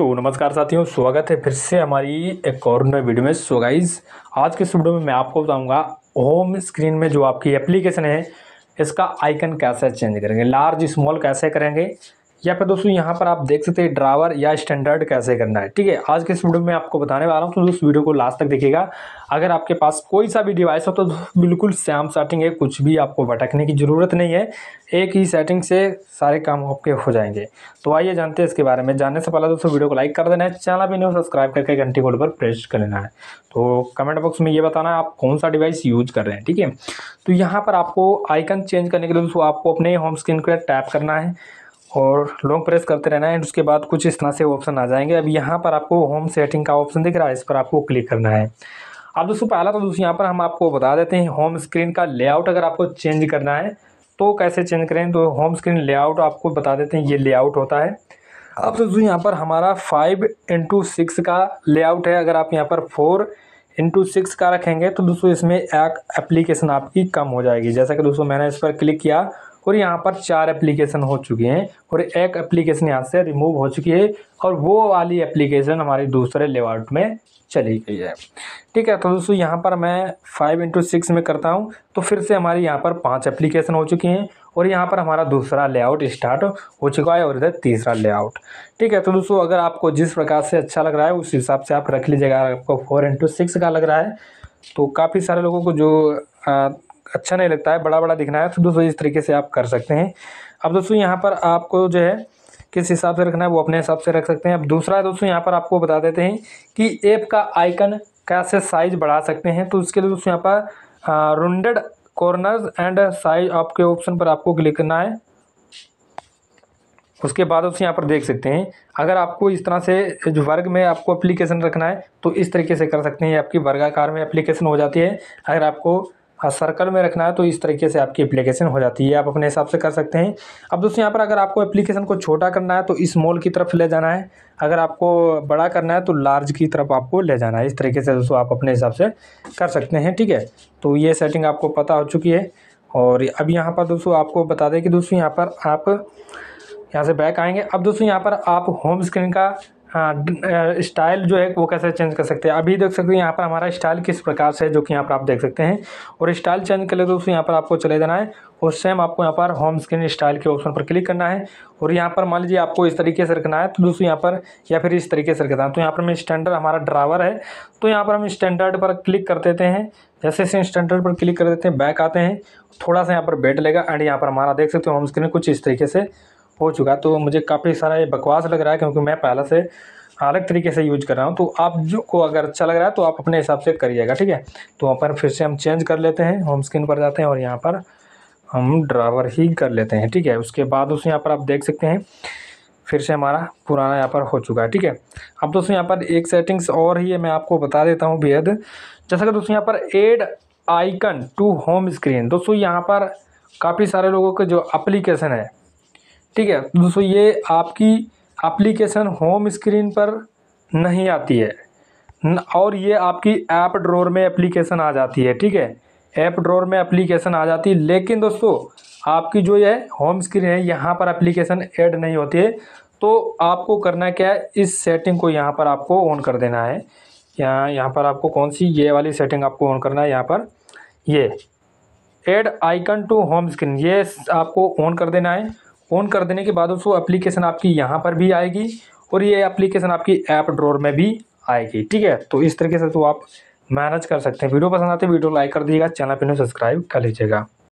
सो नमस्कार साथियों स्वागत है फिर से हमारी एक और नए वीडियो में सो गाइज आज के इस वीडियो में मैं आपको बताऊंगा होम स्क्रीन में जो आपकी एप्लीकेशन है इसका आइकन कैसे चेंज करेंगे लार्ज स्मॉल कैसे करेंगे या फिर दोस्तों यहाँ पर आप देख सकते हैं ड्रावर या स्टैंडर्ड कैसे करना है ठीक है आज के इस वीडियो में आपको बताने वाला हूँ तो दोस्तों वीडियो को लास्ट तक देखिएगा अगर आपके पास कोई सा भी डिवाइस हो तो बिल्कुल सेम सेटिंग है कुछ भी आपको भटकने की ज़रूरत नहीं है एक ही सेटिंग से सारे काम आपके हो जाएंगे तो आइए जानते हैं इसके बारे में जानने से पहले दोस्तों वीडियो को लाइक कर देना है चैनल भी नहीं सब्सक्राइब करके घंटी कोड पर प्रेस कर लेना है तो कमेंट बॉक्स में ये बताना है आप कौन सा डिवाइस यूज कर रहे हैं ठीक है तो यहाँ पर आपको आइकन चेंज करने के लिए दोस्तों आपको अपने होम स्क्रीन को टैप करना है और लॉन्ग प्रेस करते रहना है एंड उसके बाद कुछ इस तरह से ऑप्शन आ जाएंगे अब यहाँ पर आपको होम सेटिंग का ऑप्शन दिख रहा है इस पर आपको क्लिक करना है अब दोस्तों पहला तो दोस्तों यहाँ पर हम आपको बता देते हैं होम स्क्रीन का लेआउट अगर आपको चेंज करना है तो कैसे चेंज करें तो होम स्क्रीन लेआउट आपको बता देते हैं ये लेआउट होता है अब दोस्तों यहाँ पर हमारा फाइव इंटू सिक्स का लेआउट है अगर आप यहाँ पर फोर इंटू सिक्स का रखेंगे तो दोस्तों इसमें एक एप्लीकेशन आपकी कम हो जाएगी जैसा कि दोस्तों मैंने इस पर क्लिक किया और यहाँ पर चार एप्लीकेशन हो चुके हैं और एक एप्लीकेशन यहाँ से रिमूव हो चुकी है और वो वाली एप्लीकेशन हमारे दूसरे लेआउट में चली गई है ठीक है तो दोस्तों यहाँ पर मैं फाइव इंटू सिक्स में करता हूँ तो फिर से हमारे यहाँ पर पांच एप्लीकेशन हो चुकी हैं और यहाँ पर हमारा दूसरा लेआउट स्टार्ट हो चुका है और इधर तीसरा लेआउट ठीक है तो दोस्तों अगर आपको जिस प्रकार से अच्छा लग रहा है उस हिसाब से आप रख लीजिएगा आपको फोर इंटू सिक्स का लग रहा है तो काफ़ी सारे लोगों को जो आ, अच्छा नहीं लगता है बड़ा बड़ा दिखना है तो दोस्तों इस तरीके से आप कर सकते हैं अब दोस्तों यहाँ पर आपको जो है किस हिसाब से रखना है वो अपने हिसाब से रख सकते हैं अब दूसरा दोस्तों यहाँ पर आपको बता देते हैं कि ऐप का आइकन कैसे साइज बढ़ा सकते हैं तो उसके लिए दोस्तों यहाँ पर रुंडेड कॉर्नर्स एंड साइज आपके ऑप्शन पर आपको क्लिक करना है उसके बाद उसे यहाँ पर देख सकते हैं अगर आपको इस तरह से जो वर्ग में आपको एप्लीकेशन रखना है तो इस तरीके से कर सकते हैं आपकी वर्गाकार में एप्लीकेशन हो जाती है अगर आपको सर्कल हाँ, में रखना है तो इस तरीके से आपकी एप्लीकेशन हो जाती है आप अपने हिसाब से कर सकते हैं अब दोस्तों यहाँ पर अगर आपको एप्लीकेशन को छोटा करना है तो इस मॉल की तरफ ले जाना है अगर आपको बड़ा करना है तो लार्ज की तरफ आपको ले जाना है इस तरीके से दोस्तों आप अपने हिसाब से कर सकते हैं ठीक है तो ये सेटिंग आपको पता हो चुकी है और अब यहाँ पर दोस्तों आपको बता दें कि दोस्तों यहाँ पर आप यहाँ से बैक आएंगे अब दोस्तों यहाँ पर आप होम स्क्रीन का स्टाइल हाँ, जो है वो कैसे चेंज कर सकते हैं अभी देख सकते हैं यहाँ पर हमारा स्टाइल किस प्रकार से है जो कि यहाँ पर आप देख सकते हैं और स्टाइल चेंज कर ले तो यहाँ पर आपको चले जाना है और सेम आपको यहाँ पर होम स्क्रीन स्टाइल के ऑप्शन पर क्लिक करना है और यहाँ पर मान लीजिए आपको इस तरीके से रखना है तो दोस्तों यहाँ पर या फिर इस तरीके से रखना है तो यहाँ पर मैं स्टैंडर्ड हमारा ड्राइवर है तो यहाँ पर हम स्टैंडर्ड पर क्लिक कर देते हैं जैसे जैसे स्टैंडर्ड पर क्लिक कर देते हैं बैक आते हैं थोड़ा सा यहाँ पर बैठ लेगा एंड यहाँ पर हमारा देख सकते हो होम स्क्रीन कुछ इस तरीके से हो चुका तो मुझे काफ़ी सारा ये बकवास लग रहा है क्योंकि मैं पहले से अलग तरीके से यूज कर रहा हूँ तो आप जो को अगर अच्छा लग रहा है तो आप अपने हिसाब से करिएगा ठीक है तो वहाँ पर फिर से हम चेंज कर लेते हैं होम स्क्रीन पर जाते हैं और यहाँ पर हम ड्राइवर ही कर लेते हैं ठीक है उसके बाद उस यहाँ पर आप देख सकते हैं फिर से हमारा पुराना यहाँ पर हो चुका है ठीक है अब दोस्तों यहाँ पर एक सेटिंग्स और ही है मैं आपको बता देता हूँ बेहद जैसा कि दोस्तों यहाँ पर add icon to home screen दोस्तों यहाँ पर काफ़ी सारे लोगों के जो एप्लीकेशन है ठीक है दोस्तों ये आपकी एप्लीकेशन होम स्क्रीन पर नहीं आती है और ये आपकी ऐप ड्रोर में एप्लीकेशन आ जाती है ठीक है ऐप ड्रोर में एप्लीकेशन आ जाती है लेकिन दोस्तों आपकी जो ये होम स्क्रीन है यहाँ पर एप्लीकेशन ऐड नहीं होती है तो आपको करना क्या है इस सेटिंग को यहाँ पर आपको ऑन कर देना है यहाँ यहाँ पर आपको कौन सी ये वाली सेटिंग आपको ऑन करना है यहाँ पर ये add icon to home screen ये आपको ऑन कर देना है ऑन कर देने के बाद दोस्तों एप्लीकेशन आपकी यहाँ पर भी आएगी और ये एप्लीकेशन आपकी ऐप ड्रोर में भी आएगी ठीक है तो इस तरीके से तो आप मैनेज कर सकते हैं वीडियो पसंद आते वीडियो लाइक कर दीजिएगा चैनल पर सब्सक्राइब कर लीजिएगा